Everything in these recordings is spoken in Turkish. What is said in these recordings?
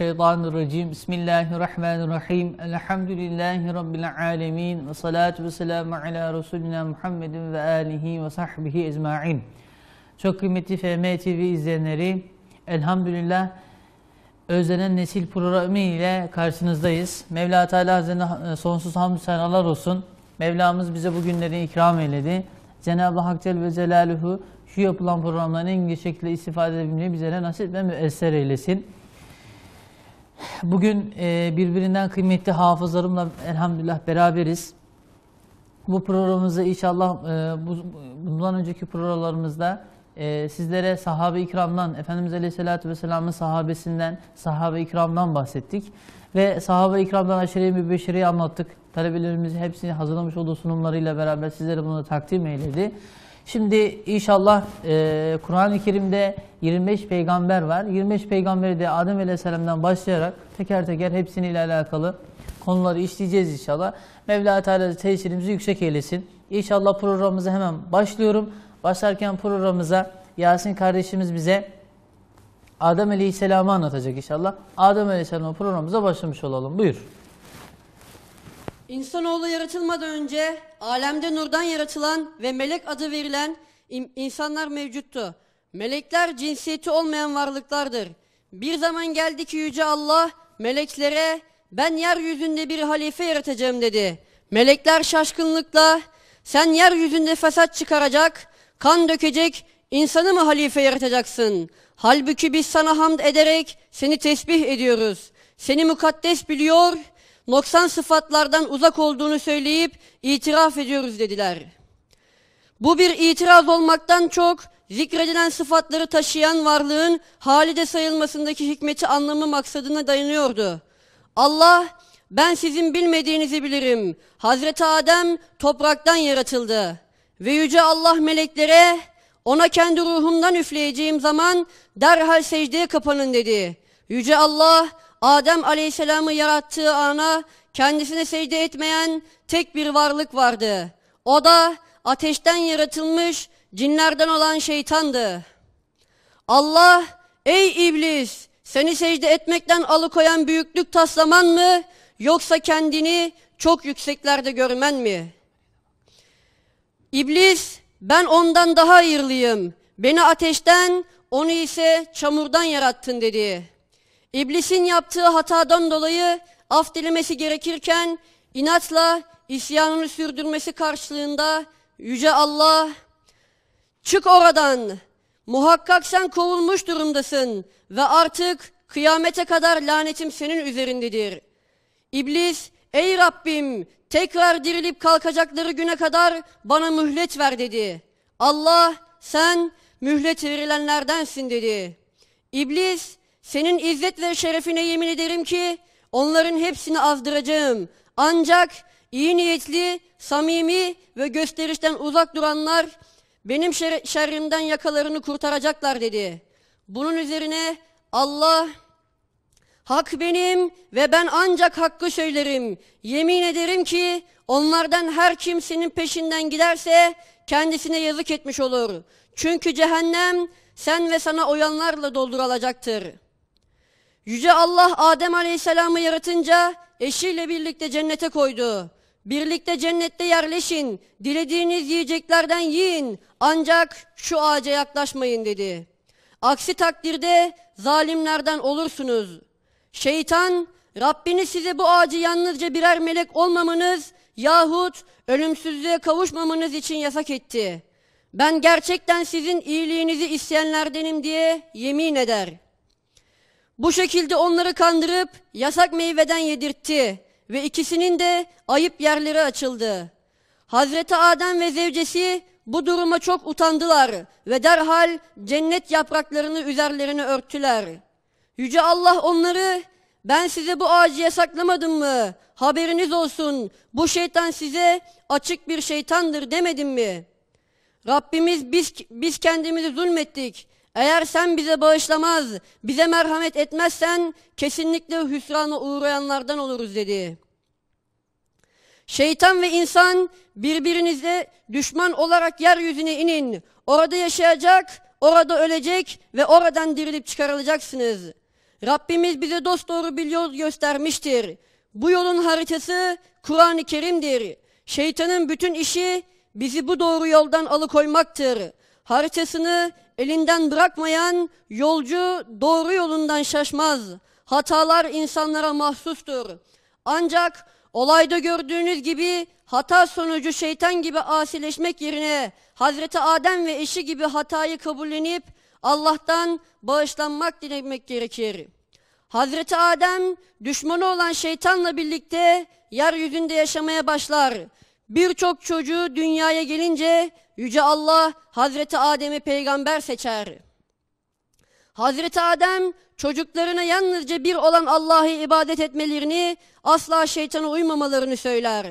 Mineşşeytanirracim. Bismillahirrahmanirrahim. Elhamdülillahi Rabbil alemin. Ve salatu ve selamu ala Resulina Muhammedin ve alihi ve sahbihi ecma'in. Çok kıymetli FM TV izleyenleri, elhamdülillah Özlenen Nesil programı ile karşınızdayız. Mevla Teala Hazretleri e, sonsuz hamdü senalar olsun. Mevlamız bize bu günleri ikram eyledi. Cenab-ı Hak Celle ve Celaluhu şu yapılan programların en gerçekle istifade edebilmeyi bizlere nasip ve müesser eylesin. Bugün e, birbirinden kıymetli hafızlarımla elhamdülillah beraberiz. Bu programımızı inşallah e, bundan önceki programlarımızda e, sizlere sahabe ikramdan Efendimiz Aleyhisselatü Vesselam'ın sahabesinden, sahabe ikramdan bahsettik. Ve sahabe ikramdan aşireyi aşire mübeşireyi anlattık. Talebelerimiz hepsini hazırlamış olduğu sunumlarıyla beraber sizlere bunu takdim eyledi. Şimdi inşallah e, Kur'an-ı Kerim'de 25 peygamber var. 25 peygamberi de Adem Aleyhisselam'dan başlayarak teker teker hepsiniyle alakalı konuları işleyeceğiz inşallah. Mevla Teala tesirimizi yüksek eylesin. İnşallah programımıza hemen başlıyorum. Başlarken programımıza Yasin kardeşimiz bize Adem Aleyhisselam'ı anlatacak inşallah. Adem Aleyhisselam'ın programımıza başlamış olalım. Buyur. İnsanoğlu yaratılmadan önce alemde nurdan yaratılan ve melek adı verilen insanlar mevcuttu. Melekler cinsiyeti olmayan varlıklardır. Bir zaman geldi ki Yüce Allah meleklere ben yeryüzünde bir halife yaratacağım dedi. Melekler şaşkınlıkla sen yeryüzünde fesat çıkaracak, kan dökecek, insanı mı halife yaratacaksın? Halbuki biz sana hamd ederek seni tesbih ediyoruz. Seni mukaddes biliyor noksan sıfatlardan uzak olduğunu söyleyip itiraf ediyoruz dediler. Bu bir itiraz olmaktan çok zikredilen sıfatları taşıyan varlığın halide sayılmasındaki hikmeti anlamı maksadına dayanıyordu. Allah ben sizin bilmediğinizi bilirim. Hazreti Adem topraktan yaratıldı. Ve Yüce Allah meleklere ona kendi ruhumdan üfleyeceğim zaman derhal secdeye kapanın dedi. Yüce Allah Adem Aleyhisselam'ı yarattığı ana kendisine secde etmeyen tek bir varlık vardı. O da ateşten yaratılmış cinlerden olan şeytandı. Allah, ey iblis seni secde etmekten alıkoyan büyüklük taslaman mı yoksa kendini çok yükseklerde görmen mi? İblis ben ondan daha hayırlıyım. Beni ateşten, onu ise çamurdan yarattın dedi. İblisin yaptığı hatadan dolayı af dilemesi gerekirken inatla isyanını sürdürmesi karşılığında Yüce Allah çık oradan muhakkak sen kovulmuş durumdasın ve artık kıyamete kadar lanetim senin üzerindedir. İblis ey Rabbim tekrar dirilip kalkacakları güne kadar bana mühlet ver dedi. Allah sen mühlet verilenlerdensin dedi. İblis senin izzet ve şerefine yemin ederim ki onların hepsini azdıracağım. Ancak iyi niyetli, samimi ve gösterişten uzak duranlar benim şer şerrimden yakalarını kurtaracaklar dedi. Bunun üzerine Allah Hak benim ve ben ancak hakkı söylerim. Yemin ederim ki onlardan her kimsenin peşinden giderse kendisine yazık etmiş olur. Çünkü cehennem sen ve sana oyanlarla doldurulacaktır.'' Yüce Allah Adem Aleyhisselam'ı yaratınca eşiyle birlikte cennete koydu. Birlikte cennette yerleşin, dilediğiniz yiyeceklerden yiyin ancak şu ağaca yaklaşmayın dedi. Aksi takdirde zalimlerden olursunuz. Şeytan Rabbiniz size bu ağacı yalnızca birer melek olmamanız yahut ölümsüzlüğe kavuşmamanız için yasak etti. Ben gerçekten sizin iyiliğinizi isteyenlerdenim diye yemin eder.'' Bu şekilde onları kandırıp yasak meyveden yedirtti ve ikisinin de ayıp yerleri açıldı. Hazreti Adem ve zevcesi bu duruma çok utandılar ve derhal cennet yapraklarını üzerlerine örttüler. Yüce Allah onları ben size bu ağacı yasaklamadım mı? Haberiniz olsun bu şeytan size açık bir şeytandır demedim mi? Rabbimiz biz, biz kendimizi zulmettik eğer sen bize bağışlamaz, bize merhamet etmezsen kesinlikle hüsrana uğrayanlardan oluruz dedi. Şeytan ve insan birbirinize düşman olarak yeryüzüne inin. Orada yaşayacak, orada ölecek ve oradan dirilip çıkarılacaksınız. Rabbimiz bize dosdoğru bir yol göstermiştir. Bu yolun haritası Kur'an-ı Kerim'dir. Şeytanın bütün işi bizi bu doğru yoldan alıkoymaktır. Haritasını Elinden bırakmayan yolcu doğru yolundan şaşmaz. Hatalar insanlara mahsustur. Ancak olayda gördüğünüz gibi hata sonucu şeytan gibi asileşmek yerine Hazreti Adem ve eşi gibi hatayı kabullenip Allah'tan bağışlanmak dilemek gerekir. Hazreti Adem düşmanı olan şeytanla birlikte yeryüzünde yaşamaya başlar. Birçok çocuğu dünyaya gelince Yüce Allah Hazreti Adem'i peygamber seçer. Hazreti Adem çocuklarına yalnızca bir olan Allah'ı ibadet etmelerini, asla şeytana uymamalarını söyler.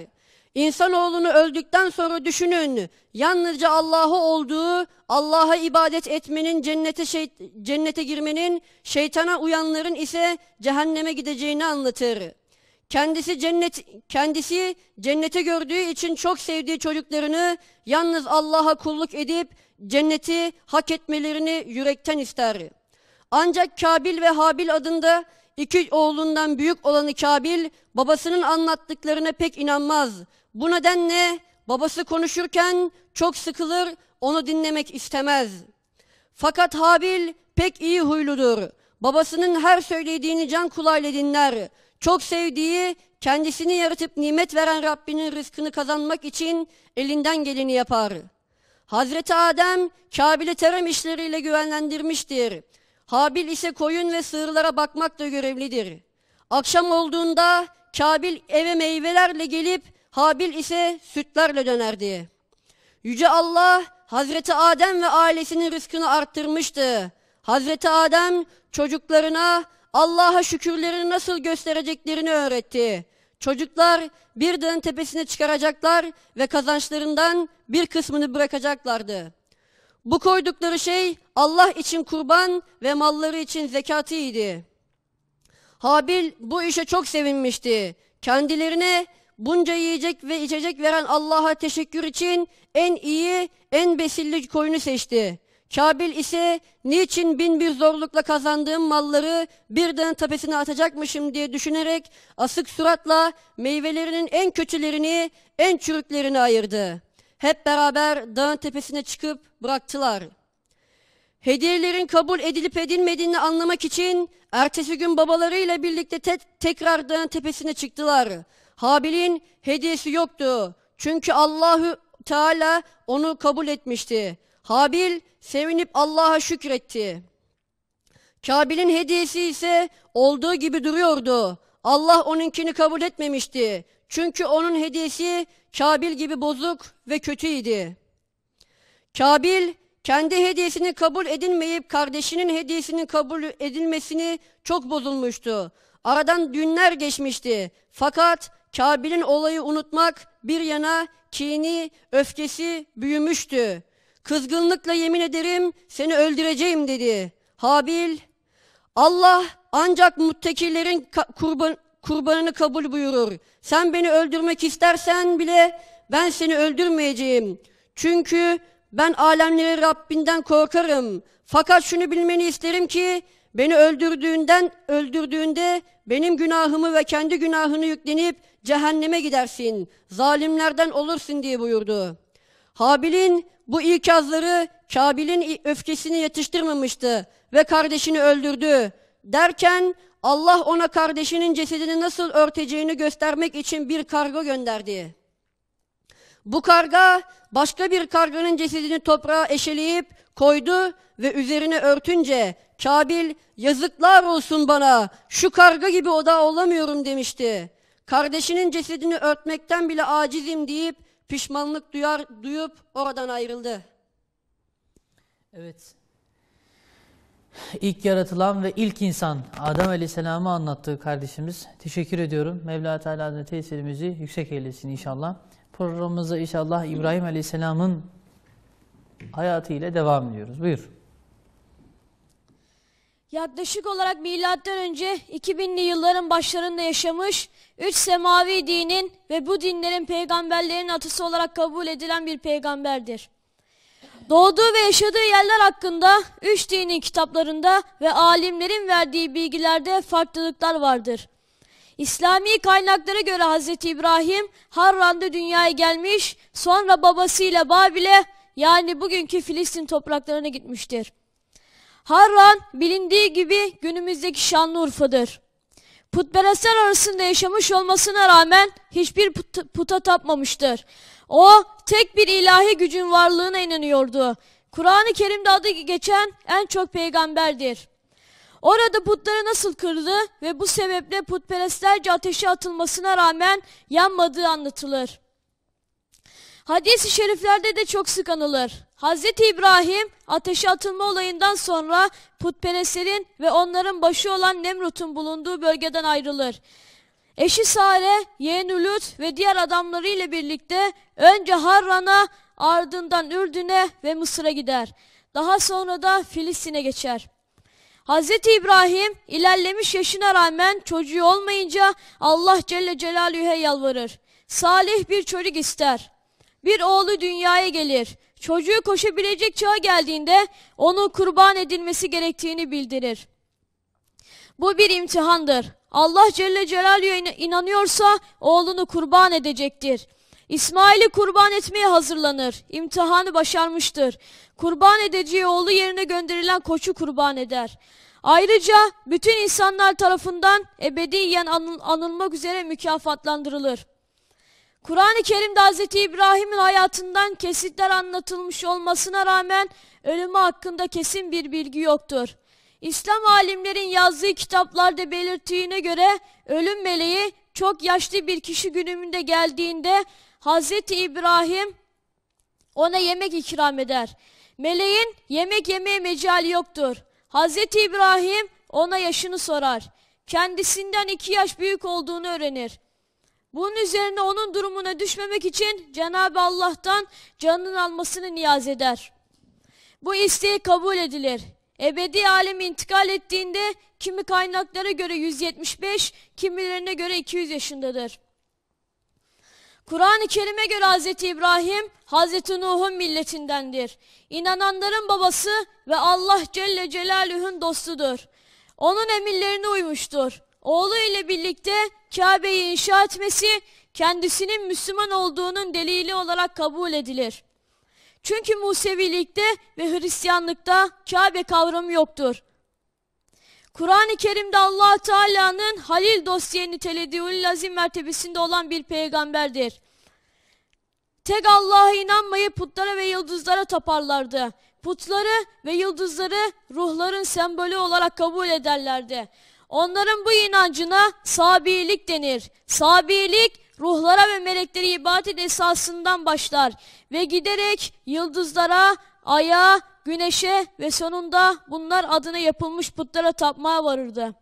İnsanoğlunu öldükten sonra düşünün, yalnızca Allah'ı olduğu, Allah'a ibadet etmenin cennete, şey, cennete girmenin, şeytana uyanların ise cehenneme gideceğini anlatır. Kendisi cennet kendisi cennete gördüğü için çok sevdiği çocuklarını yalnız Allah'a kulluk edip cenneti hak etmelerini yürekten ister. Ancak Kabil ve Habil adında iki oğlundan büyük olanı Kabil babasının anlattıklarına pek inanmaz. Bu nedenle babası konuşurken çok sıkılır, onu dinlemek istemez. Fakat Habil pek iyi huyludur. Babasının her söylediğini can kulağıyla dinler çok sevdiği, kendisini yaratıp nimet veren Rabbinin rızkını kazanmak için elinden geleni yapar. Hazreti Adem Kabil'i terem işleriyle güvenlendirmiştir. Habil ise koyun ve sığırlara bakmak da görevlidir. Akşam olduğunda Kabil eve meyvelerle gelip Habil ise sütlerle dönerdi. Yüce Allah Hazreti Adem ve ailesinin rızkını arttırmıştı. Hazreti Adem çocuklarına Allah'a şükürlerini nasıl göstereceklerini öğretti. Çocuklar birden tepesine çıkaracaklar ve kazançlarından bir kısmını bırakacaklardı. Bu koydukları şey Allah için kurban ve malları için zekatıydı. Habil bu işe çok sevinmişti. Kendilerine bunca yiyecek ve içecek veren Allah'a teşekkür için en iyi, en besilli koyunu seçti. Kabil ise niçin bin bir zorlukla kazandığım malları birden tepesine atacakmışım diye düşünerek asık suratla meyvelerinin en kötülerini en çürüklerini ayırdı. Hep beraber dağın tepesine çıkıp bıraktılar. Hediyelerin kabul edilip edilmediğini anlamak için ertesi gün babalarıyla birlikte te tekrar dağın tepesine çıktılar. Habil'in hediyesi yoktu. Çünkü Allahü Teala onu kabul etmişti. Habil sevinip Allah'a şükretti. Kabil'in hediyesi ise olduğu gibi duruyordu. Allah onunkini kabul etmemişti. Çünkü onun hediyesi Kabil gibi bozuk ve kötüydi. Kabil kendi hediyesini kabul edinmeyip kardeşinin hediyesinin kabul edilmesini çok bozulmuştu. Aradan günler geçmişti. Fakat Kabil'in olayı unutmak bir yana kini, öfkesi büyümüştü kızgınlıkla yemin ederim seni öldüreceğim dedi. Habil, Allah ancak muttakilerin kurban, kurbanını kabul buyurur. Sen beni öldürmek istersen bile ben seni öldürmeyeceğim. Çünkü ben alemleri Rabbinden korkarım. Fakat şunu bilmeni isterim ki beni öldürdüğünden öldürdüğünde benim günahımı ve kendi günahını yüklenip cehenneme gidersin. Zalimlerden olursun diye buyurdu.'' Habil'in bu ikazları Kabil'in öfkesini yetiştirmemişti ve kardeşini öldürdü. Derken Allah ona kardeşinin cesedini nasıl örteceğini göstermek için bir karga gönderdi. Bu karga başka bir karganın cesedini toprağa eşeleyip koydu ve üzerine örtünce Kabil yazıklar olsun bana şu karga gibi oda olamıyorum demişti. Kardeşinin cesedini örtmekten bile acizim deyip pişmanlık duyar, duyup oradan ayrıldı. Evet. İlk yaratılan ve ilk insan Adem Aleyhisselam'ı anlattığı kardeşimiz. Teşekkür ediyorum. Mevla Teala Hazreti tesirimizi yüksek eylesin inşallah. Programımıza inşallah İbrahim Aleyhisselam'ın hayatı ile devam ediyoruz. Buyur. Yaklaşık olarak milattan önce 2000'li yılların başlarında yaşamış, üç semavi dinin ve bu dinlerin peygamberlerin atısı olarak kabul edilen bir peygamberdir. Doğduğu ve yaşadığı yerler hakkında üç dinin kitaplarında ve alimlerin verdiği bilgilerde farklılıklar vardır. İslami kaynaklara göre Hz. İbrahim Harran'da dünyaya gelmiş, sonra babasıyla Babil'e yani bugünkü Filistin topraklarına gitmiştir. Harran bilindiği gibi günümüzdeki Şanlıurfa'dır. Putperestler arasında yaşamış olmasına rağmen hiçbir put puta tapmamıştır. O tek bir ilahi gücün varlığına inanıyordu. Kur'an-ı Kerim'de adı geçen en çok peygamberdir. Orada putları nasıl kırdı ve bu sebeple putperestlerce ateşe atılmasına rağmen yanmadığı anlatılır. Hadis-i şeriflerde de çok sık anılır. Hz. İbrahim ateşe atılma olayından sonra putperestlerin ve onların başı olan Nemrut'un bulunduğu bölgeden ayrılır. Eşi Sare, yeğeni Lut ve diğer adamları ile birlikte önce Harran'a ardından Ürdün'e ve Mısır'a gider. Daha sonra da Filistin'e geçer. Hz. İbrahim ilerlemiş yaşına rağmen çocuğu olmayınca Allah Celle Celaluhu'ya yalvarır. Salih bir çocuk ister. Bir oğlu dünyaya gelir çocuğu koşabilecek çağa geldiğinde onu kurban edilmesi gerektiğini bildirir. Bu bir imtihandır. Allah Celle Celaluhu'ya inanıyorsa oğlunu kurban edecektir. İsmail'i kurban etmeye hazırlanır. İmtihanı başarmıştır. Kurban edeceği oğlu yerine gönderilen koçu kurban eder. Ayrıca bütün insanlar tarafından ebediyen anılmak üzere mükafatlandırılır. Kur'an-ı Kerim'de Hz. İbrahim'in hayatından kesitler anlatılmış olmasına rağmen ölümü hakkında kesin bir bilgi yoktur. İslam alimlerin yazdığı kitaplarda belirttiğine göre ölüm meleği çok yaşlı bir kişi günümünde geldiğinde Hz. İbrahim ona yemek ikram eder. Meleğin yemek yemeye mecali yoktur. Hz. İbrahim ona yaşını sorar. Kendisinden iki yaş büyük olduğunu öğrenir. Bunun üzerine onun durumuna düşmemek için Cenab-ı Allah'tan canının almasını niyaz eder. Bu isteği kabul edilir. Ebedi alemi intikal ettiğinde kimi kaynaklara göre 175, kimilerine göre 200 yaşındadır. Kur'an-ı Kerim'e göre Hz. İbrahim, Hz. Nuh'un milletindendir. İnananların babası ve Allah Celle Celaluhu'nun dostudur. Onun emirlerine uymuştur oğlu ile birlikte Kabe'yi inşa etmesi kendisinin Müslüman olduğunun delili olarak kabul edilir. Çünkü Musevilikte ve Hristiyanlıkta Kabe kavramı yoktur. Kur'an-ı Kerim'de allah Teala'nın Halil dosya nitelediği lazim mertebesinde olan bir peygamberdir. Tek Allah'a inanmayı putlara ve yıldızlara taparlardı. Putları ve yıldızları ruhların sembolü olarak kabul ederlerdi. Onların bu inancına sabiilik denir. Sabiilik ruhlara ve melekleri ibadet esasından başlar ve giderek yıldızlara, aya, güneşe ve sonunda bunlar adına yapılmış putlara tapmaya varırdı.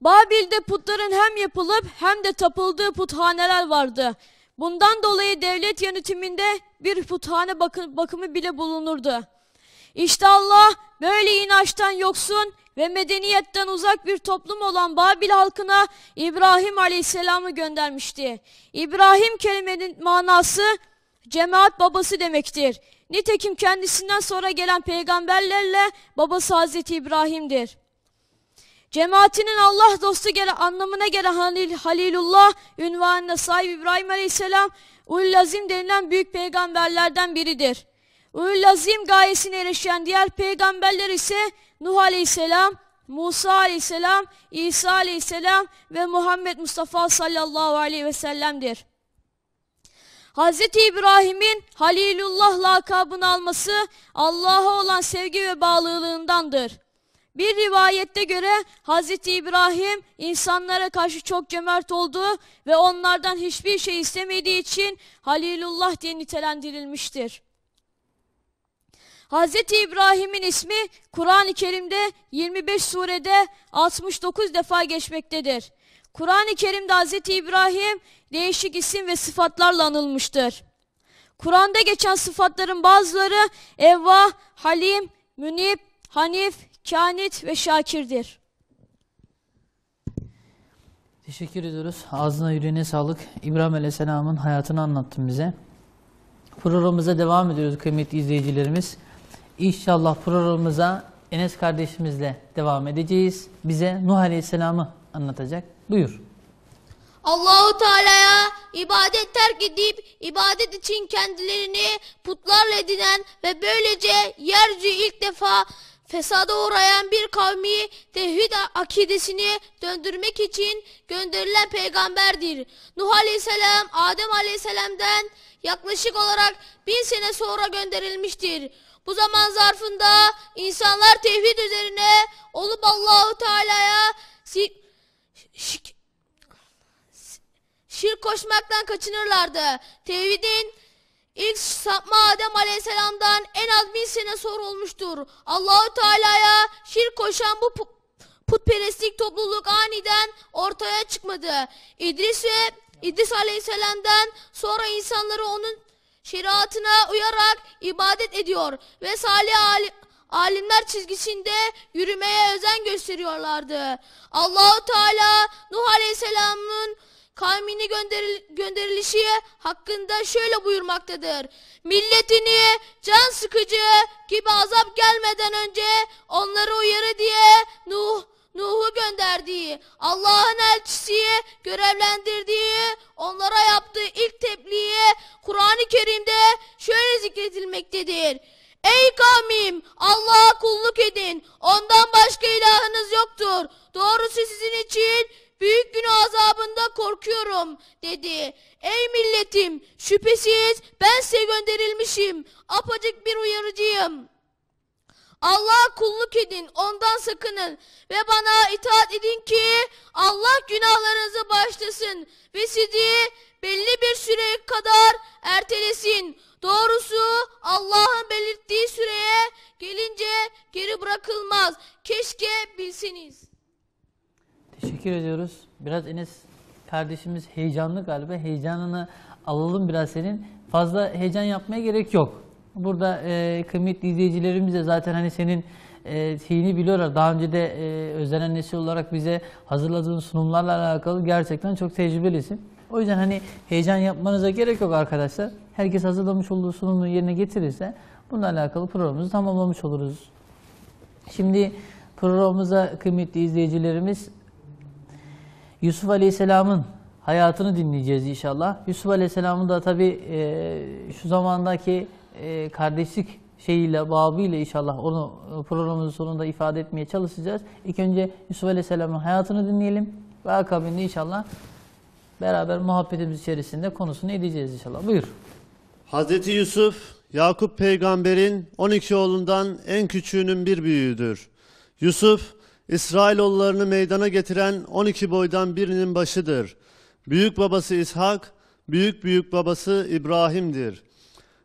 Babil'de putların hem yapılıp hem de tapıldığı puthaneler vardı. Bundan dolayı devlet yönetiminde bir puthane bakımı bile bulunurdu. İşte Allah böyle inançtan yoksun ve medeniyetten uzak bir toplum olan Babil halkına İbrahim Aleyhisselam'ı göndermişti. İbrahim kelimenin manası cemaat babası demektir. Nitekim kendisinden sonra gelen peygamberlerle babası Hazreti İbrahim'dir. Cemaatinin Allah dostu gere anlamına gelen Halil, Halilullah ünvanına sahip İbrahim Aleyhisselam Ullazim denilen büyük peygamberlerden biridir lazim gayesine erişen diğer peygamberler ise Nuh Aleyhisselam, Musa Aleyhisselam, İsa Aleyhisselam ve Muhammed Mustafa sallallahu aleyhi ve sellem'dir. Hz. İbrahim'in Halilullah lakabını alması Allah'a olan sevgi ve bağlılığındandır. Bir rivayette göre Hz. İbrahim insanlara karşı çok cömert olduğu ve onlardan hiçbir şey istemediği için Halilullah diye nitelendirilmiştir. Hazreti İbrahim'in ismi Kur'an-ı Kerim'de 25 surede 69 defa geçmektedir. Kur'an-ı Kerim'de Hazreti İbrahim değişik isim ve sıfatlarla anılmıştır. Kur'an'da geçen sıfatların bazıları Evva, Halim, Münib, Hanif, Kanit ve Şakir'dir. Teşekkür ediyoruz. Ağzına yüreğine sağlık. İbrahim Aleyhisselam'ın hayatını anlattın bize. Programımıza devam ediyoruz kıymetli izleyicilerimiz. İnşallah programımıza Enes kardeşimizle devam edeceğiz. Bize Nuh Aleyhisselam'ı anlatacak. Buyur. Allahu Teala'ya ibadet terk edip ibadet için kendilerini putlarla edinen ve böylece yerci ilk defa fesada uğrayan bir kavmi tevhid akidesini döndürmek için gönderilen peygamberdir. Nuh Aleyhisselam Adem Aleyhisselam'den yaklaşık olarak bin sene sonra gönderilmiştir. Bu zaman zarfında insanlar tevhid üzerine olup Allahu Teala'ya şirk, koşmaktan kaçınırlardı. Tevhidin ilk sapma Adem Aleyhisselam'dan en az bin sene sonra olmuştur. Allahu Teala'ya şirk koşan bu putperestlik topluluk aniden ortaya çıkmadı. İdris ve İdris Aleyhisselam'dan sonra insanları onun şeriatına uyarak ibadet ediyor ve salih al alimler çizgisinde yürümeye özen gösteriyorlardı. Allahu Teala Nuh Aleyhisselam'ın kavmini gönderil gönderilişi hakkında şöyle buyurmaktadır. Milletini can sıkıcı gibi azap gelmeden önce onları uyarı diye Nuh Nuh'u gönderdiği, Allah'ın elçisiye görevlendirdiği, onlara yaptığı ilk tebliğe Kur'an-ı Kerim'de şöyle zikredilmektedir. Ey kavmim Allah'a kulluk edin. Ondan başka ilahınız yoktur. Doğrusu sizin için büyük gün azabında korkuyorum dedi. Ey milletim şüphesiz ben size gönderilmişim. Apacık bir uyarıcıyım.'' Allah'a kulluk edin, ondan sakının ve bana itaat edin ki Allah günahlarınızı bağışlasın ve sizi belli bir süre kadar ertelesin. Doğrusu Allah'ın belirttiği süreye gelince geri bırakılmaz. Keşke bilseniz. Teşekkür ediyoruz. Biraz Enes kardeşimiz heyecanlı galiba. Heyecanını alalım biraz senin. Fazla heyecan yapmaya gerek yok. Burada e, kıymetli izleyicilerimiz de zaten hani senin e, fiilini biliyorlar. Daha önce de e, özel annesi olarak bize hazırladığın sunumlarla alakalı gerçekten çok tecrübelisin. O yüzden hani heyecan yapmanıza gerek yok arkadaşlar. Herkes hazırlamış olduğu sunumu yerine getirirse bununla alakalı programımızı tamamlamış oluruz. Şimdi programımıza kıymetli izleyicilerimiz Yusuf Aleyhisselam'ın hayatını dinleyeceğiz inşallah. Yusuf Aleyhisselam'ın da tabii e, şu zamandaki e, kardeşlik şeyiyle, babıyla inşallah onu e, programın sonunda ifade etmeye çalışacağız. İlk önce Yusuf Aleyhisselam'ın hayatını dinleyelim ve akabinde inşallah beraber muhabbetimiz içerisinde konusunu edeceğiz inşallah. Buyur. Hazreti Yusuf, Yakup peygamberin 12 oğlundan en küçüğünün bir büyüğüdür. Yusuf, İsrailoğullarını meydana getiren 12 boydan birinin başıdır. Büyük babası İshak, büyük büyük babası İbrahim'dir.''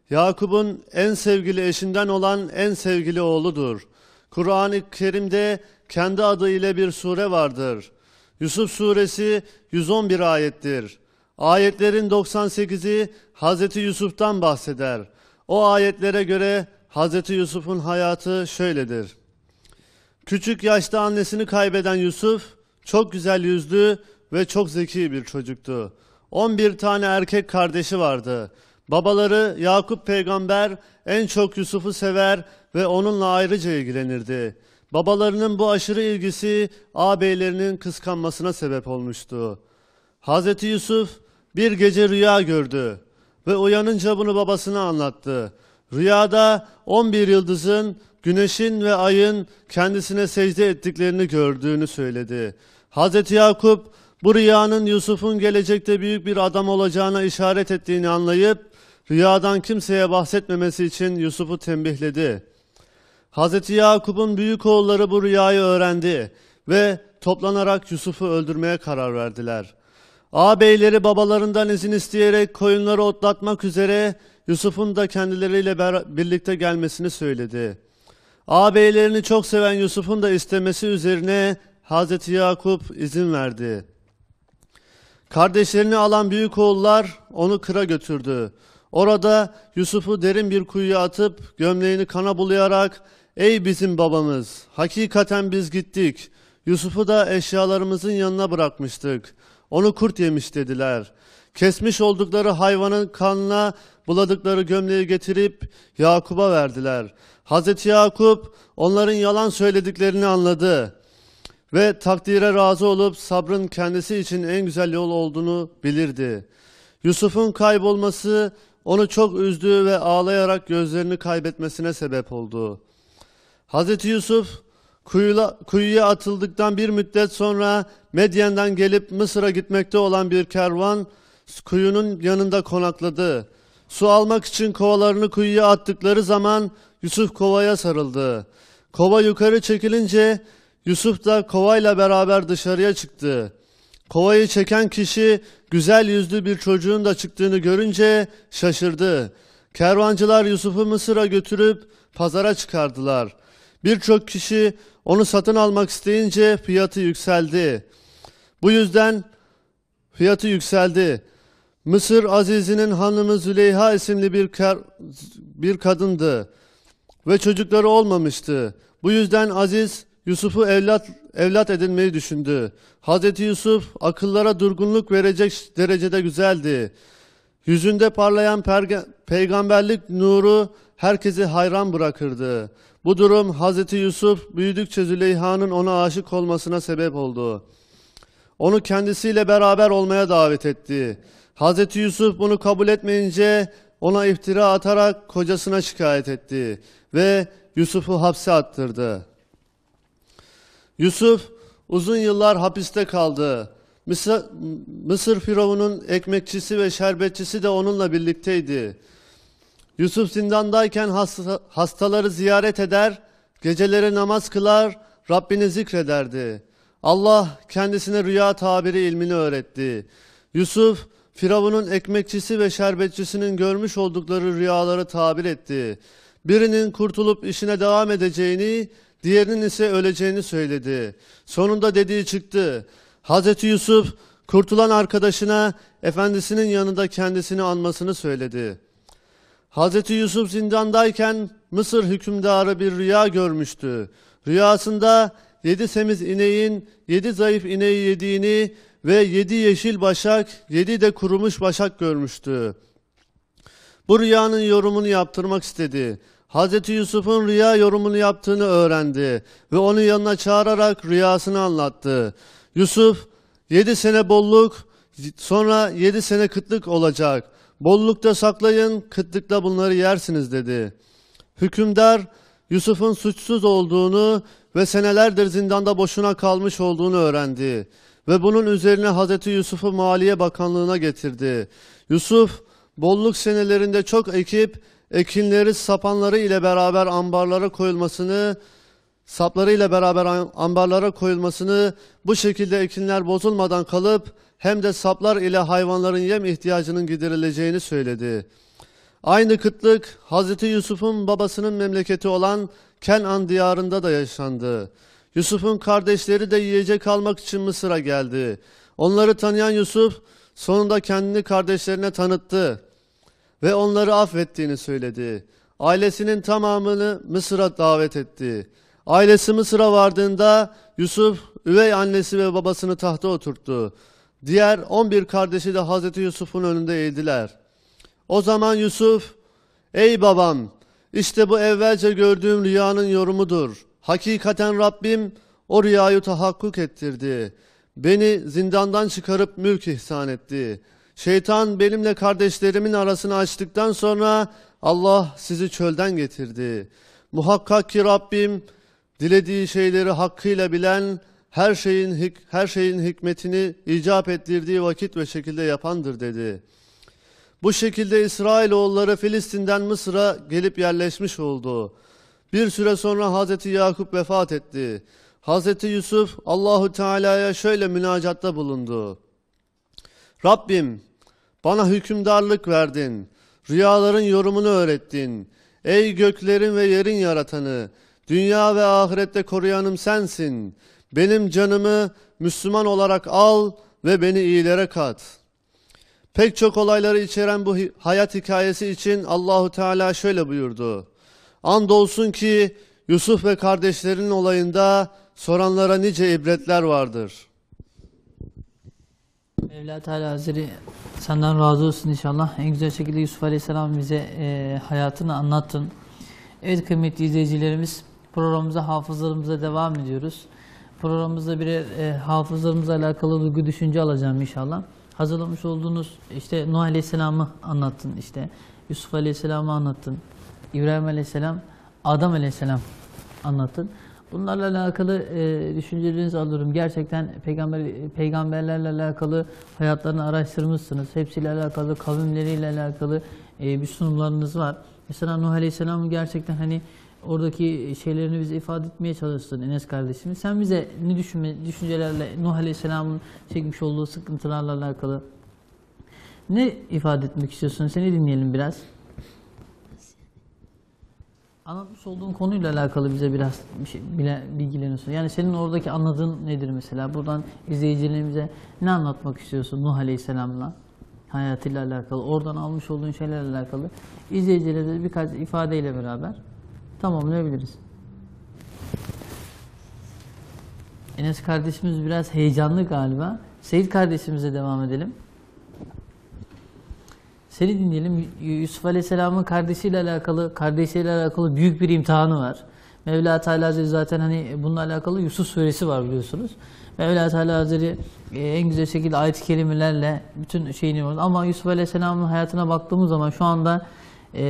Yakup'un en sevgili eşinden olan en sevgili oğludur. Kur'an-ı Kerim'de kendi adı ile bir sure vardır. Yusuf suresi 111 ayettir. Ayetlerin 98'i Hazreti Yusuf'tan bahseder. O ayetlere göre Hazreti Yusuf'un hayatı şöyledir. Küçük yaşta annesini kaybeden Yusuf çok güzel yüzlü ve çok zeki bir çocuktu. 11 tane erkek kardeşi vardı. Babaları Yakup peygamber en çok Yusuf'u sever ve onunla ayrıca ilgilenirdi. Babalarının bu aşırı ilgisi ağabeylerinin kıskanmasına sebep olmuştu. Hz. Yusuf bir gece rüya gördü ve uyanınca bunu babasına anlattı. Rüyada 11 yıldızın, güneşin ve ayın kendisine secde ettiklerini gördüğünü söyledi. Hz. Yakup bu rüyanın Yusuf'un gelecekte büyük bir adam olacağına işaret ettiğini anlayıp Rüyadan kimseye bahsetmemesi için Yusuf'u tembihledi. Hz. Yakup'un büyük oğulları bu rüyayı öğrendi ve toplanarak Yusuf'u öldürmeye karar verdiler. Ağabeyleri babalarından izin isteyerek koyunları otlatmak üzere Yusuf'un da kendileriyle birlikte gelmesini söyledi. Ağabeylerini çok seven Yusuf'un da istemesi üzerine Hz. Yakup izin verdi. Kardeşlerini alan büyük oğullar onu kıra götürdü. Orada Yusuf'u derin bir kuyuya atıp gömleğini kana bulayarak ''Ey bizim babamız, hakikaten biz gittik. Yusuf'u da eşyalarımızın yanına bırakmıştık. Onu kurt yemiş.'' dediler. Kesmiş oldukları hayvanın kanına buladıkları gömleği getirip Yakup'a verdiler. Hazreti Yakup onların yalan söylediklerini anladı ve takdire razı olup sabrın kendisi için en güzel yol olduğunu bilirdi. Yusuf'un kaybolması onu çok üzdüğü ve ağlayarak gözlerini kaybetmesine sebep oldu. Hz. Yusuf kuyula, kuyuya atıldıktan bir müddet sonra Medyen'den gelip Mısır'a gitmekte olan bir kervan kuyunun yanında konakladı. Su almak için kovalarını kuyuya attıkları zaman Yusuf kovaya sarıldı. Kova yukarı çekilince Yusuf da kovayla beraber dışarıya çıktı. Kovayı çeken kişi güzel yüzlü bir çocuğun da çıktığını görünce şaşırdı. Kervancılar Yusuf'u Mısır'a götürüp pazara çıkardılar. Birçok kişi onu satın almak isteyince fiyatı yükseldi. Bu yüzden fiyatı yükseldi. Mısır Azizi'nin hanımı Züleyha isimli bir, ker, bir kadındı ve çocukları olmamıştı. Bu yüzden Aziz Yusuf'u evlat, evlat edinmeyi düşündü. Hazreti Yusuf akıllara durgunluk verecek derecede güzeldi. Yüzünde parlayan perge, peygamberlik nuru herkesi hayran bırakırdı. Bu durum Hazreti Yusuf büyüdükçe Züleyha'nın ona aşık olmasına sebep oldu. Onu kendisiyle beraber olmaya davet etti. Hazreti Yusuf bunu kabul etmeyince ona iftira atarak kocasına şikayet etti ve Yusuf'u hapse attırdı. Yusuf uzun yıllar hapiste kaldı. Mısır, Mısır firavunun ekmekçisi ve şerbetçisi de onunla birlikteydi. Yusuf zindandayken hasta, hastaları ziyaret eder, geceleri namaz kılar, Rabbini zikrederdi. Allah kendisine rüya tabiri ilmini öğretti. Yusuf, Firavun'un ekmekçisi ve şerbetçisinin görmüş oldukları rüyaları tabir etti. Birinin kurtulup işine devam edeceğini, diğerinin ise öleceğini söyledi. Sonunda dediği çıktı. Hazreti Yusuf kurtulan arkadaşına efendisinin yanında kendisini anmasını söyledi. Hazreti Yusuf zindandayken Mısır hükümdarı bir rüya görmüştü. Rüyasında yedi semiz ineğin yedi zayıf ineği yediğini ve yedi yeşil başak, yedi de kurumuş başak görmüştü. Bu rüyanın yorumunu yaptırmak istedi. Hazreti Yusuf'un rüya yorumunu yaptığını öğrendi ve onu yanına çağırarak rüyasını anlattı. Yusuf, yedi sene bolluk, sonra yedi sene kıtlık olacak. Bollukta saklayın, kıtlıkla bunları yersiniz dedi. Hükümdar, Yusuf'un suçsuz olduğunu ve senelerdir zindanda boşuna kalmış olduğunu öğrendi. Ve bunun üzerine Hazreti Yusuf'u Maliye Bakanlığı'na getirdi. Yusuf, bolluk senelerinde çok ekip ekinleri sapanları ile beraber ambarlara koyulmasını, sapları ile beraber ambarlara koyulmasını, bu şekilde ekinler bozulmadan kalıp hem de saplar ile hayvanların yem ihtiyacının giderileceğini söyledi. Aynı kıtlık Hazreti Yusuf'un babasının memleketi olan Kenan diyarında da yaşandı. Yusuf'un kardeşleri de yiyecek almak için Mısır'a geldi. Onları tanıyan Yusuf sonunda kendini kardeşlerine tanıttı ve onları affettiğini söyledi. Ailesinin tamamını Mısır'a davet etti. Ailesi Mısır'a vardığında Yusuf üvey annesi ve babasını tahta oturttu. Diğer 11 kardeşi de Hazreti Yusuf'un önünde eğildiler. O zaman Yusuf, ey babam işte bu evvelce gördüğüm rüyanın yorumudur. Hakikaten Rabbim o rüyayı tahakkuk ettirdi. Beni zindandan çıkarıp mülk ihsan etti.'' Şeytan benimle kardeşlerimin arasını açtıktan sonra Allah sizi çölden getirdi. Muhakkak ki Rabbim dilediği şeyleri hakkıyla bilen, her şeyin her şeyin hikmetini icap ettirdiği vakit ve şekilde yapandır dedi. Bu şekilde İsrailoğulları Filistin'den Mısır'a gelip yerleşmiş oldu. Bir süre sonra Hazreti Yakup vefat etti. Hazreti Yusuf Allahu Teala'ya şöyle münacatta bulundu. Rabbim bana hükümdarlık verdin. Rüyaların yorumunu öğrettin. Ey göklerin ve yerin yaratanı, dünya ve ahirette koruyanım sensin. Benim canımı Müslüman olarak al ve beni iyilere kat. Pek çok olayları içeren bu hayat hikayesi için Allahu Teala şöyle buyurdu. Andolsun ki Yusuf ve kardeşlerinin olayında soranlara nice ibretler vardır.'' Mevla Teala Hazretleri senden razı olsun inşallah. En güzel şekilde Yusuf Aleyhisselam bize e, hayatını anlattın. Evet kıymetli izleyicilerimiz programımıza hafızlarımıza devam ediyoruz. Programımızda bir e, hafızlarımızla alakalı duygu düşünce alacağım inşallah. Hazırlamış olduğunuz işte Nuh Aleyhisselam'ı anlattın işte. Yusuf Aleyhisselam'ı anlattın. İbrahim Aleyhisselam, Adam Aleyhisselam anlattın. Bunlarla alakalı e, düşüncelerinizi alırım. Gerçekten peygamber peygamberlerle alakalı hayatlarını araştırmışsınız. Hepsiyle alakalı, kavimleriyle alakalı e, bir sunumlarınız var. Mesela Nuh Aleyhisselam gerçekten hani oradaki şeylerini bize ifade etmeye çalıştın Enes kardeşim. Sen bize ne düşünme, düşüncelerle Nuh Aleyhisselam'ın çekmiş olduğu sıkıntılarla alakalı ne ifade etmek istiyorsun? Seni dinleyelim biraz. Anlatmış olduğun konuyla alakalı bize biraz bir şey, bile, bilgilerini Yani senin oradaki anladığın nedir mesela? Buradan izleyicilerimize ne anlatmak istiyorsun Nuh Aleyhisselam'la? Hayatıyla alakalı, oradan almış olduğun şeylerle alakalı izleyicilerimize birkaç ifadeyle beraber tamamlayabiliriz. Enes kardeşimiz biraz heyecanlı galiba. Seyit kardeşimize devam edelim. Seni dinleyelim. Yusuf Aleyhisselam'ın kardeşiyle alakalı, kardeşiyle alakalı büyük bir imtihanı var. Mevla Teala Hazretleri zaten hani bununla alakalı Yusuf suresi var biliyorsunuz. Mevla Teala Hazretleri e, en güzel şekilde ayet-i kerimelerle bütün şeyini var. Ama Yusuf Aleyhisselam'ın hayatına baktığımız zaman şu anda e,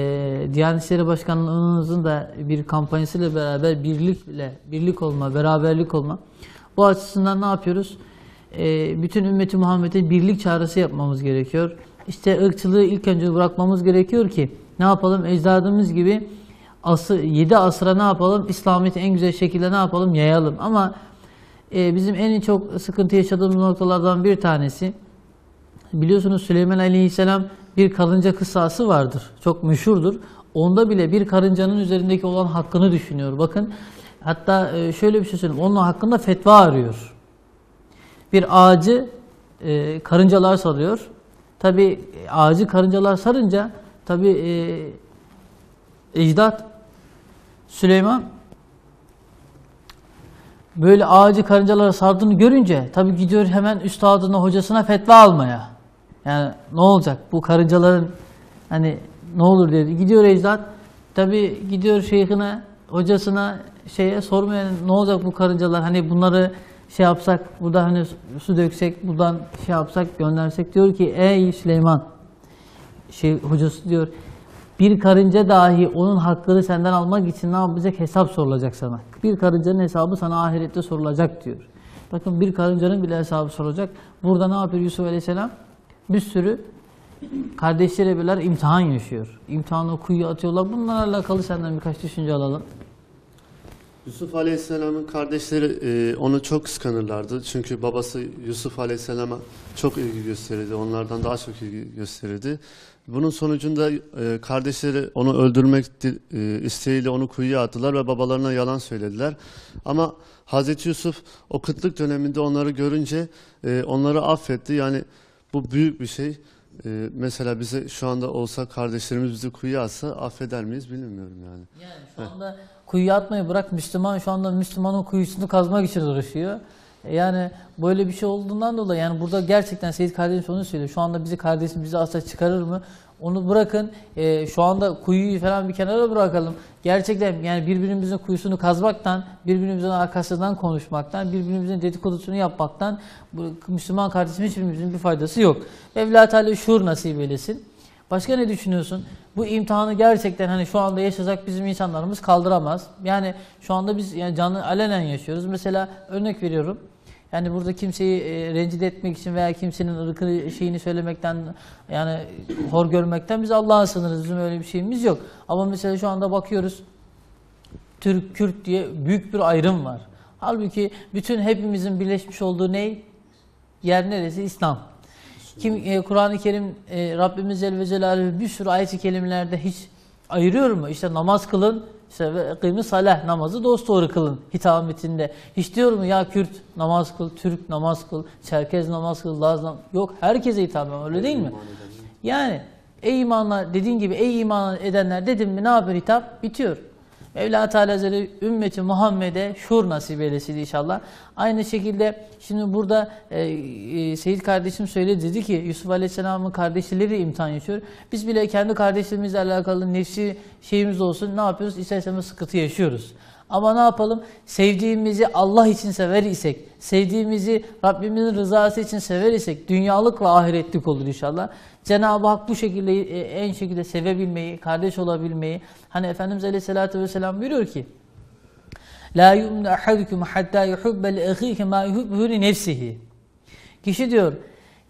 Diyanet İşleri Başkanlığı'nın da bir kampanyasıyla beraber birlikle, birlik olma, beraberlik olma. Bu açısından ne yapıyoruz? E, bütün ümmeti Muhammed'e birlik çağrısı yapmamız gerekiyor işte ırkçılığı ilk önce bırakmamız gerekiyor ki ne yapalım ecdadımız gibi ası, 7 asra ne yapalım İslamiyet'i en güzel şekilde ne yapalım yayalım ama e, bizim en çok sıkıntı yaşadığımız noktalardan bir tanesi biliyorsunuz Süleyman Aleyhisselam bir karınca kıssası vardır çok meşhurdur onda bile bir karıncanın üzerindeki olan hakkını düşünüyor bakın hatta e, şöyle bir şey söyleyeyim onun hakkında fetva arıyor bir ağacı e, karıncalar salıyor. Tabi e, ağacı karıncalar sarınca tabi e, ecdat Süleyman böyle ağacı karıncalara sardığını görünce tabi gidiyor hemen üstadına hocasına fetva almaya. Yani ne olacak bu karıncaların hani ne olur dedi gidiyor ecdat tabi gidiyor şeyhine hocasına şeye sormaya ne olacak bu karıncalar hani bunları şey yapsak, burada hani su döksek, buradan şey yapsak, göndersek diyor ki ey Süleyman şey hocası diyor bir karınca dahi onun hakkını senden almak için ne yapacak? Hesap sorulacak sana. Bir karıncanın hesabı sana ahirette sorulacak diyor. Bakın bir karıncanın bile hesabı sorulacak. Burada ne yapıyor Yusuf Aleyhisselam? Bir sürü kardeşleriyle birler imtihan yaşıyor. İmtihanı kuyuya atıyorlar. Bunlarla alakalı senden birkaç düşünce alalım. Yusuf Aleyhisselam'ın kardeşleri e, onu çok kıskanırlardı. Çünkü babası Yusuf Aleyhisselam'a çok ilgi gösterirdi. Onlardan daha çok ilgi gösterirdi. Bunun sonucunda e, kardeşleri onu öldürmek e, isteğiyle onu kuyuya attılar ve babalarına yalan söylediler. Ama Hazreti Yusuf o kıtlık döneminde onları görünce e, onları affetti. Yani bu büyük bir şey. Ee, mesela bize şu anda olsa kardeşlerimiz bizi kuyuya atsa affeder miyiz bilmiyorum yani. Yani şu anda kuyuya atmayı bırak Müslüman şu anda Müslümanın kuyusunu kazmak için uğraşıyor. E, yani böyle bir şey olduğundan dolayı yani burada gerçekten Seyit kardeşim onu söylüyor. Şu anda bizi kardeşim bizi asla çıkarır mı? Onu bırakın. E, şu anda kuyuyu falan bir kenara bırakalım. Gerçekten yani birbirimizin kuyusunu kazmaktan, birbirimizin arkasından konuşmaktan, birbirimizin dedikodusunu yapmaktan bu, Müslüman kardeşim hiçbirimizin bir faydası yok. Evlat Teala şuur nasip eylesin. Başka ne düşünüyorsun? Bu imtihanı gerçekten hani şu anda yaşasak bizim insanlarımız kaldıramaz. Yani şu anda biz yani canlı alenen yaşıyoruz. Mesela örnek veriyorum. Yani burada kimseyi e, rencide etmek için veya kimsenin ırkını şeyini söylemekten yani hor görmekten biz Allah'a sınırız. Bizim öyle bir şeyimiz yok. Ama mesela şu anda bakıyoruz Türk, Kürt diye büyük bir ayrım var. Halbuki bütün hepimizin birleşmiş olduğu ne? Yer neresi? İslam. Kim e, Kur'an-ı Kerim e, Rabbimiz Elvezelalı bir sürü ayet-i kelimelerde hiç mu? İşte namaz kılın, işte kıymi saleh namazı dosdoğru kılın hitametinde. Hiç diyor mu ya Kürt namaz kıl, Türk namaz kıl, Çerkez namaz kıl, Laz namaz Yok herkese hitap öyle değil mi? Yani ey imanlar dediğin gibi ey iman edenler dedim mi ne yapıyor hitap? Bitiyor. Mevla Teala Hazretleri ümmeti Muhammed'e şuur nasip eylesin inşallah. Aynı şekilde şimdi burada e, e, Seyit kardeşim söyledi dedi ki Yusuf Aleyhisselam'ın kardeşleri imtihan yaşıyor. Biz bile kendi kardeşlerimizle alakalı nefsi şeyimiz olsun ne yapıyoruz? İster istemez sıkıntı yaşıyoruz. Ama ne yapalım? Sevdiğimizi Allah için sever isek, sevdiğimizi Rabbimizin rızası için sever isek, dünyalıkla ahiretlik olur inşallah. Cenab-ı Hak bu şekilde e, en şekilde sevebilmeyi, kardeş olabilmeyi. Hani Efendimiz Aleyhisselatü Vesselam buyuruyor ki, La yu'minu ahadukum hatta yuhibbe li ahihi ma yuhibbu li nefsihi. Kişi diyor,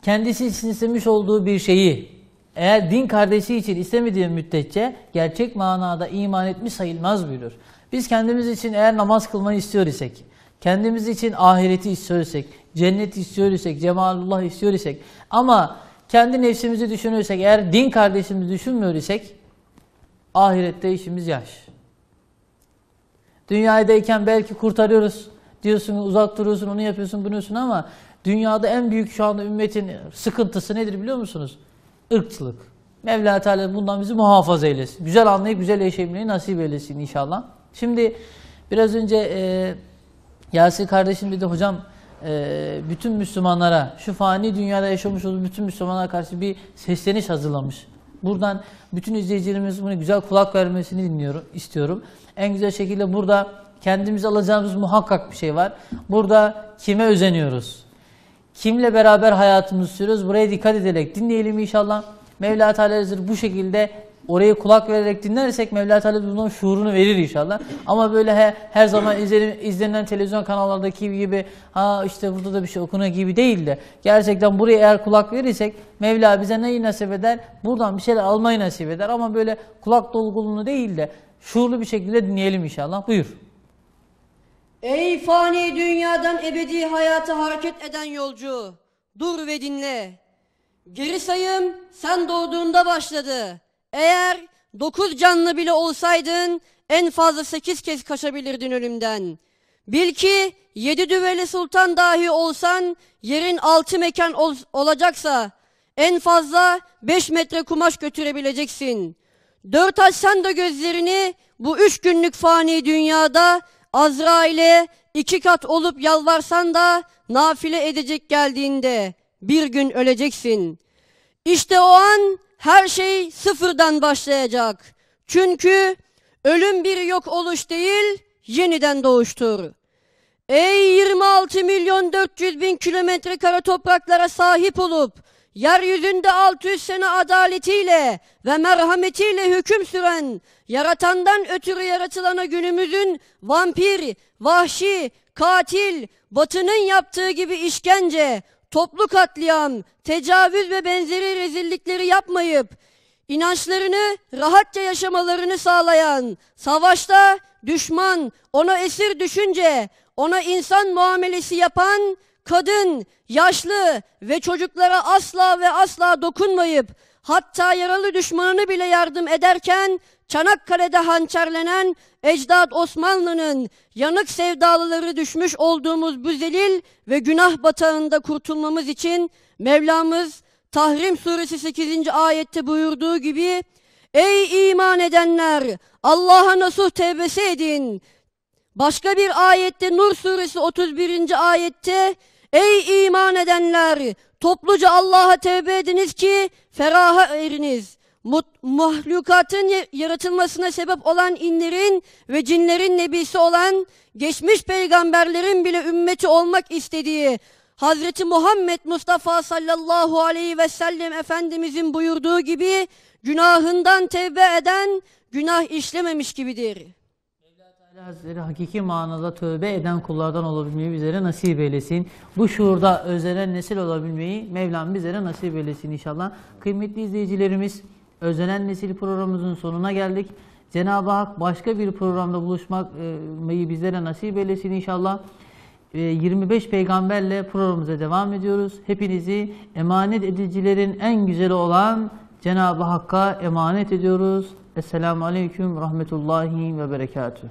kendisi için istemiş olduğu bir şeyi eğer din kardeşi için istemediği müddetçe gerçek manada iman etmiş sayılmaz buyurur. Biz kendimiz için eğer namaz kılmayı istiyor isek, kendimiz için ahireti istiyor isek, cennet istiyor isek, cemalullah istiyor isek ama kendi nefsimizi düşünürsek, eğer din kardeşimizi düşünmüyor isek ahirette işimiz yaş. Dünyadayken belki kurtarıyoruz diyorsun, uzak duruyorsun, onu yapıyorsun, bunu yapıyorsun ama dünyada en büyük şu anda ümmetin sıkıntısı nedir biliyor musunuz? Irkçılık. Mevla Teala bundan bizi muhafaza eylesin. Güzel anlayıp güzel yaşayabilmeyi nasip eylesin inşallah. Şimdi biraz önce e, Yasi kardeşim bir de hocam e, bütün Müslümanlara şu fani dünyada yaşamış olduğu bütün Müslümanlara karşı bir sesleniş hazırlamış. Buradan bütün izleyicilerimiz bunu güzel kulak vermesini dinliyorum, istiyorum. En güzel şekilde burada kendimiz alacağımız muhakkak bir şey var. Burada kime özeniyoruz? Kimle beraber hayatımızı sürüyoruz? Buraya dikkat ederek dinleyelim inşallah. Mevla Teala hazır bu şekilde Orayı kulak vererek dinlersek Mevla Teala bunun şuurunu verir inşallah. Ama böyle he, her zaman izlenim, izlenen televizyon kanallardaki gibi ha işte burada da bir şey okuna gibi değil de gerçekten buraya eğer kulak verirsek Mevla bize neyi nasip eder? Buradan bir şeyler almayı nasip eder ama böyle kulak dolguluğunu değil de şuurlu bir şekilde dinleyelim inşallah. Buyur. Ey fani dünyadan ebedi hayata hareket eden yolcu! Dur ve dinle! Geri sayım sen doğduğunda başladı. Eğer dokuz canlı bile olsaydın en fazla sekiz kez kaçabilirdin ölümden. Bil ki yedi düveli sultan dahi olsan yerin altı mekan ol olacaksa en fazla beş metre kumaş götürebileceksin. Dört açsan da gözlerini bu üç günlük fani dünyada Azrail'e iki kat olup yalvarsan da nafile edecek geldiğinde bir gün öleceksin. İşte o an her şey sıfırdan başlayacak. Çünkü ölüm bir yok oluş değil, yeniden doğuştur. Ey 26 milyon 400 bin kilometre kara topraklara sahip olup, yeryüzünde 600 sene adaletiyle ve merhametiyle hüküm süren, yaratandan ötürü yaratılana günümüzün vampir, vahşi, katil, batının yaptığı gibi işkence, toplu katliam, tecavüz ve benzeri rezillikleri yapmayıp inançlarını rahatça yaşamalarını sağlayan, savaşta düşman, ona esir düşünce, ona insan muamelesi yapan kadın, yaşlı ve çocuklara asla ve asla dokunmayıp hatta yaralı düşmanını bile yardım ederken Çanakkale'de hançerlenen ecdat Osmanlı'nın yanık sevdalıları düşmüş olduğumuz bu zelil ve günah batağında kurtulmamız için Mevlamız Tahrim suresi 8. ayette buyurduğu gibi Ey iman edenler Allah'a nasuh tevbesi edin. Başka bir ayette Nur suresi 31. ayette Ey iman edenler topluca Allah'a tevbe ediniz ki feraha eriniz mahlukatın yaratılmasına sebep olan inlerin ve cinlerin nebisi olan geçmiş peygamberlerin bile ümmeti olmak istediği Hazreti Muhammed Mustafa sallallahu aleyhi ve sellem Efendimizin buyurduğu gibi günahından tevbe eden günah işlememiş gibidir. Teala Hazretleri hakiki manada tövbe eden kullardan olabilmeyi bizlere nasip eylesin. Bu şuurda özenen nesil olabilmeyi Mevlam bizlere nasip eylesin inşallah. Kıymetli izleyicilerimiz Özlenen Nesil programımızın sonuna geldik. Cenab-ı Hak başka bir programda buluşmayı bizlere nasip eylesin inşallah. 25 ee, peygamberle programımıza devam ediyoruz. Hepinizi emanet edicilerin en güzeli olan Cenab-ı Hakk'a emanet ediyoruz. Esselamu Aleyküm Rahmetullahi ve Berekatuhu.